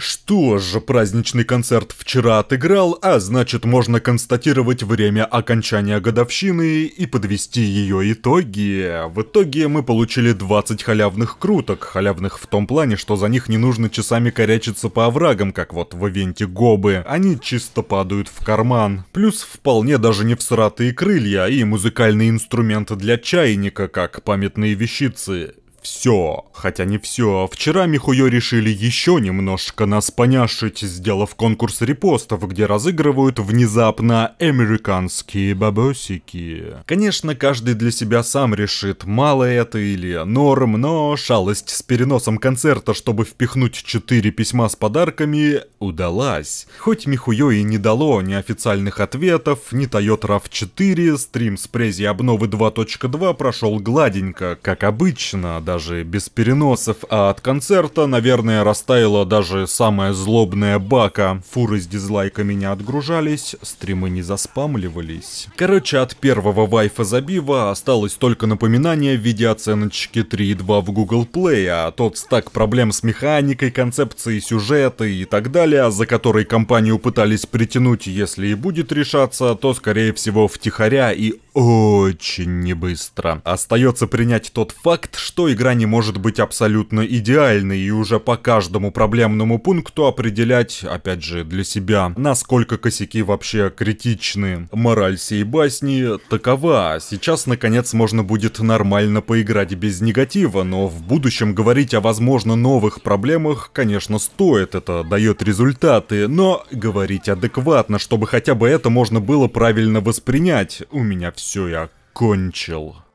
Что же праздничный концерт вчера отыграл, а значит можно констатировать время окончания годовщины и подвести ее итоги. В итоге мы получили 20 халявных круток, халявных в том плане, что за них не нужно часами корячиться по оврагам, как вот в ивенте Гобы. Они чисто падают в карман. Плюс вполне даже не всратые крылья и музыкальный инструмент для чайника, как памятные вещицы все. Хотя не все. Вчера Михуё решили еще немножко нас поняшить, сделав конкурс репостов, где разыгрывают внезапно американские бабосики. Конечно, каждый для себя сам решит, мало это или норм, но шалость с переносом концерта, чтобы впихнуть 4 письма с подарками, удалась. Хоть Михуё и не дало ни официальных ответов, ни Toyota RAV4, стрим с прези обновы 2.2 прошел гладенько, как обычно, даже без переносов, а от концерта, наверное, растаяла даже самая злобная бака. Фуры с дизлайками не отгружались, стримы не заспамливались. Короче, от первого вайфа забива осталось только напоминание в виде оценочки 3.2 в Google Play, а тот стак проблем с механикой, концепцией сюжета и так далее, за который компанию пытались притянуть, если и будет решаться, то скорее всего втихаря и очень не быстро. Остается принять тот факт, что игра игра не может быть абсолютно идеальной и уже по каждому проблемному пункту определять, опять же, для себя, насколько косяки вообще критичны. Мораль сей басни такова. Сейчас, наконец, можно будет нормально поиграть без негатива, но в будущем говорить о, возможно, новых проблемах, конечно, стоит. Это дает результаты, но говорить адекватно, чтобы хотя бы это можно было правильно воспринять. У меня все, я кончил.